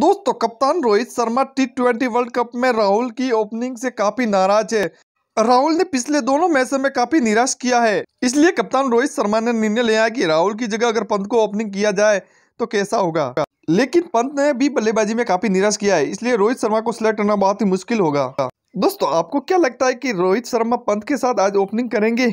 दोस्तों कप्तान Rohit Sharma T twenty World Cup में राहुल की ओपनिंग से काफी नाराज है राहुल ने पिछले दोनों मैचों में काफी निराश किया है इसलिए कप्तान रोहित शर्मा ने निर्णय लिया कि राहुल की जगह अगर पंत को ओपनिंग किया जाए तो कैसा होगा लेकिन पंत ने भी बल्लेबाजी में काफी निराश किया है इसलिए रोहित शर्मा को सिलेक्ट करना बहुत ही मुश्किल होगा दोस्तों आपको क्या लगता है की रोहित शर्मा पंत के साथ आज ओपनिंग करेंगे